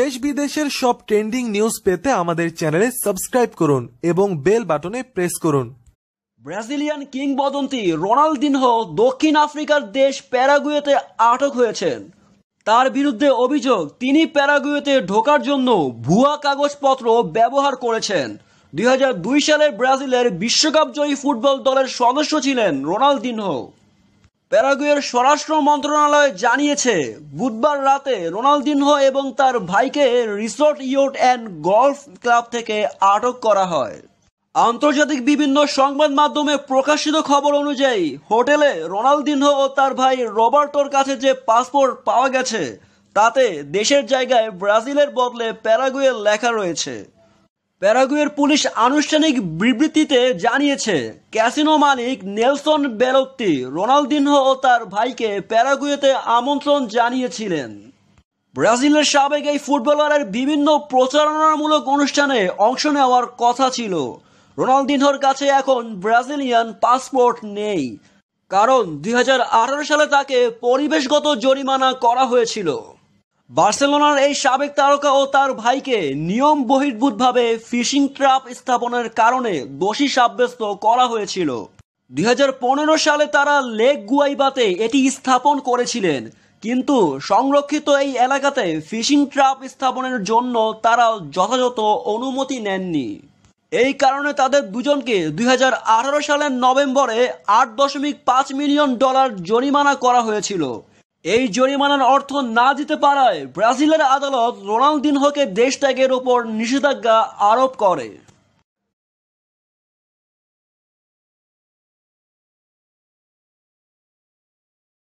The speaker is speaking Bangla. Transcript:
দেশ বিদেশের সব ট্রেন্ডিং নিউজ পেতে আমাদের চ্যানেলে সাবস্ক্রাইব করুন এবং বেল বাটনে প্রেস করুন ব্রাজিলিয়ান কিংবদন্তি রোনালদিনহো দক্ষিণ আফ্রিকার দেশ প্যারাগুয়েতে আটক হয়েছেন তার বিরুদ্ধে অভিযোগ তিনি প্যারাগুয়েতে ঢোকার জন্য ভুয়া কাগজপত্র ব্যবহার করেছেন দুই সালের ব্রাজিলের বিশ্বকাপ জয়ী ফুটবল দলের সদস্য ছিলেন রোনালদিনহো প্যারাগুয়ের স্বরাষ্ট্র মন্ত্রণালয় জানিয়েছে বুধবার রাতে রোনালদিনহ এবং তার ভাইকে resort yacht and golf club থেকে আটক করা হয় আন্তর্জাতিক বিভিন্ন সংবাদ মাধ্যমে প্রকাশিত খবর অনুযায়ী হোটেলে রোনালদিনহ ও তার ভাই রবার্টোর কাছে যে পাসপোর্ট পাওয়া গেছে তাতে দেশের জায়গায় ব্রাজিলের বদলে প্যারাগুয়ের লেখা রয়েছে প্যারাগুয়ের পুলিশ আনুষ্ঠানিক বিবৃতিতে জানিয়েছে ক্যাসিনো মালিক নেলসন বেরক্তি রোনালদিনহো ও তার ভাইকে প্যারাগুয়েতে আমন্ত্রণ জানিয়েছিলেন ব্রাজিলের সাবেক এই ফুটবলারের বিভিন্ন প্রচারণামূলক অনুষ্ঠানে অংশ নেওয়ার কথা ছিল রোনালদিনহোর কাছে এখন ব্রাজিলিয়ান পাসপোর্ট নেই কারণ দুই সালে তাকে পরিবেশগত জরিমানা করা হয়েছিল বার্সেলোনার এই সাবেক তারকা ও তার ভাইকে নিয়ম বহির্ভূতভাবে ফিশিং ট্রাপ স্থাপনের কারণে দোষী সাব্যস্ত করা হয়েছিল দুই সালে তারা লেক গুয়াইবাতে এটি স্থাপন করেছিলেন কিন্তু সংরক্ষিত এই এলাকাতে ফিশিং ট্রাপ স্থাপনের জন্য তারা যথাযথ অনুমতি নেননি এই কারণে তাদের দুজনকে দুই সালের নভেম্বরে আট দশমিক পাঁচ মিলিয়ন ডলার জরিমানা করা হয়েছিল এই জরিমানার অর্থ না দিতে পারায় ব্রাজিলের আদালত রোনালদিনহোকে দেশ ত্যাগের ওপর নিষেধাজ্ঞা আরোপ করে